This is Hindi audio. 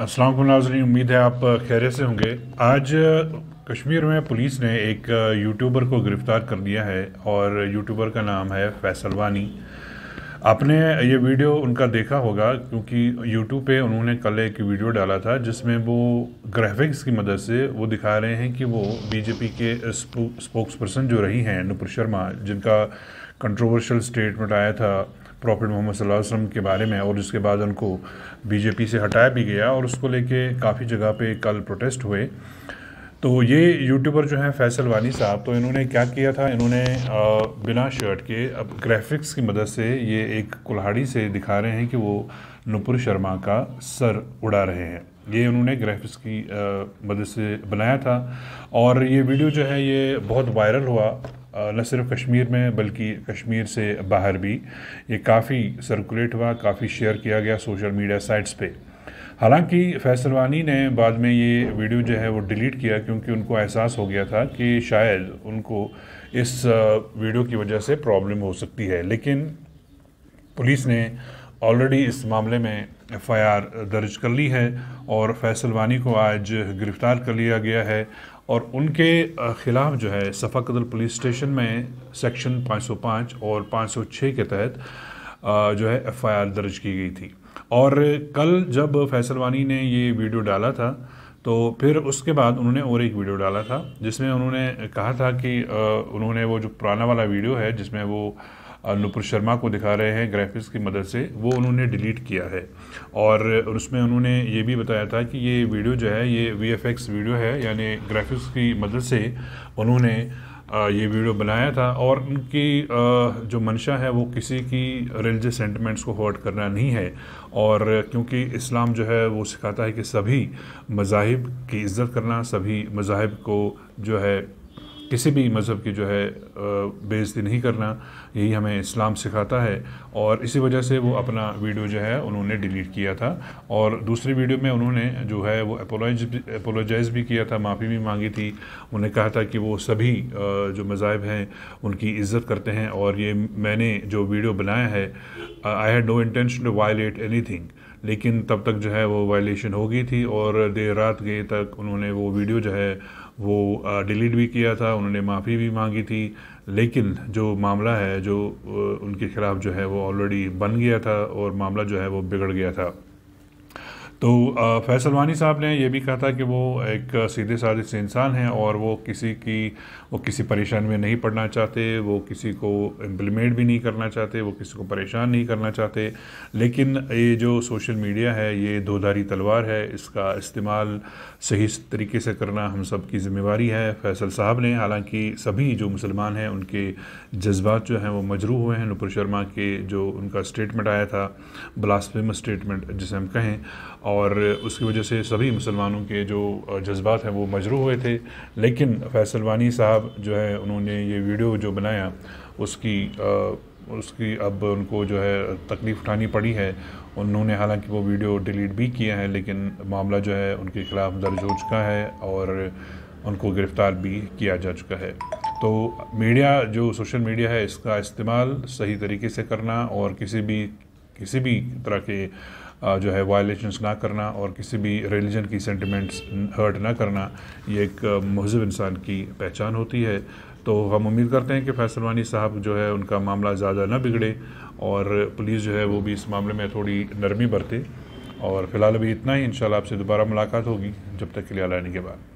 असलम नाजरीन उम्मीद है आप खैर से होंगे आज कश्मीर में पुलिस ने एक यूट्यूबर को गिरफ़्तार कर लिया है और यूट्यूबर का नाम है फैसल वानी आपने ये वीडियो उनका देखा होगा क्योंकि यूट्यूब पे उन्होंने कल एक वीडियो डाला था जिसमें वो ग्राफिक्स की मदद से वो दिखा रहे हैं कि वो बीजेपी के स्पोक्स पर्सन जो रही हैं नुपुर शर्मा जिनका कंट्रोवर्शल स्टेटमेंट आया था प्रॉफिट मोहम्मद वसल्लम के बारे में और उसके बाद उनको बीजेपी से हटाया भी गया और उसको लेके काफ़ी जगह पे कल प्रोटेस्ट हुए तो ये यूट्यूबर जो हैं फैसल वानी साहब तो इन्होंने क्या किया था इन्होंने बिना शर्ट के अब ग्राफिक्स की मदद से ये एक कुल्हाड़ी से दिखा रहे हैं कि वो नुपुर शर्मा का सर उड़ा रहे हैं ये उन्होंने ग्राफिक्स की मदद से बनाया था और ये वीडियो जो है ये बहुत वायरल हुआ न सिर्फ कश्मीर में बल्कि कश्मीर से बाहर भी ये काफ़ी सर्कुलेट हुआ काफ़ी शेयर किया गया सोशल मीडिया साइट्स पे हालांकि फैसलवानी ने बाद में ये वीडियो जो है वो डिलीट किया क्योंकि उनको एहसास हो गया था कि शायद उनको इस वीडियो की वजह से प्रॉब्लम हो सकती है लेकिन पुलिस ने ऑलरेडी इस मामले में एफआईआर दर्ज कर ली है और फैसल वानी को आज गिरफ्तार कर लिया गया है और उनके ख़िलाफ़ जो है सफ़ाकदल पुलिस स्टेशन में सेक्शन 505 और 506 के तहत जो है एफआईआर दर्ज की गई थी और कल जब फैसल वानी ने ये वीडियो डाला था तो फिर उसके बाद उन्होंने और एक वीडियो डाला था जिसमें उन्होंने कहा था कि उन्होंने वो जो पुराना वाला वीडियो है जिसमें वो नुपुर शर्मा को दिखा रहे हैं ग्राफिक्स की मदद से वो उन्होंने डिलीट किया है और उसमें उन्होंने ये भी बताया था कि ये वीडियो जो है ये वी वीडियो है यानी ग्राफिक्स की मदद से उन्होंने ये वीडियो बनाया था और उनकी जो मंशा है वो किसी की रिलीजियस सेंटिमेंट्स को हर्ट करना नहीं है और क्योंकि इस्लाम जो है वो सिखाता है कि सभी मज़ाहिब की इज़्ज़त करना सभी मज़ाहिब को जो है किसी भी मज़हब की जो है बेइज्जती नहीं करना यही हमें इस्लाम सिखाता है और इसी वजह से वो अपना वीडियो जो है उन्होंने डिलीट किया था और दूसरी वीडियो में उन्होंने जो है वो अपोलॉज अपोलोजाइज भी किया था माफ़ी भी मांगी थी उन्हें कहा था कि वो सभी जो मज़ाहब हैं उनकी इज़्ज़त करते हैं और ये मैंने जो वीडियो बनाया है I had no intention to violate thing लेकिन तब तक जो है वो वायलेशन हो गई थी और देर रात गए तक उन्होंने वो वीडियो जो है वो डिलीट भी किया था उन्होंने माफ़ी भी मांगी थी लेकिन जो मामला है जो उनके ख़िलाफ़ जो है वो ऑलरेडी बन गया था और मामला जो है वो बिगड़ गया था तो फैसल वानी साहब ने यह भी कहा था कि वो एक सीधे साधे से इंसान हैं और वो किसी की वो किसी परेशानी में नहीं पड़ना चाहते वो किसी को इम्प्लीमेंट भी नहीं करना चाहते वो किसी को परेशान नहीं करना चाहते लेकिन ये जो सोशल मीडिया है ये दोधारी तलवार है इसका इस्तेमाल सही तरीके से करना हम सब की जिम्मेवारी है फैसल साहब ने हालांकि सभी जो मुसलमान हैं उनके जज्बात जो हैं वो मजरू हुए हैं नुपुर शर्मा के जो उनका स्टेटमेंट आया था ब्लास्फेमस स्टेटमेंट जिसे हम कहें और उसकी वजह से सभी मुसलमानों के जो जज्बात हैं वो मजरू हुए थे लेकिन फैसलवानी साहब जो है उन्होंने ये वीडियो जो बनाया उसकी आ, उसकी अब उनको जो है तकलीफ़ उठानी पड़ी है उन्होंने हालांकि वो वीडियो डिलीट भी किया है लेकिन मामला जो है उनके ख़िलाफ़ दर्ज हो चुका है और उनको गिरफ़्तार भी किया जा चुका है तो मीडिया जो सोशल मीडिया है इसका इस्तेमाल सही तरीके से करना और किसी भी किसी भी तरह के जो है वायलेशंस ना करना और किसी भी रिलीजन की सेंटिमेंट्स हर्ट ना करना ये एक महजब इंसान की पहचान होती है तो हम उम्मीद करते हैं कि फैसल वानी साहब जो है उनका मामला ज़्यादा ना बिगड़े और पुलिस जो है वो भी इस मामले में थोड़ी नरमी बरते और फिलहाल अभी इतना ही इन आपसे दोबारा मुलाकात होगी जब तक के लिए अलाने के बाद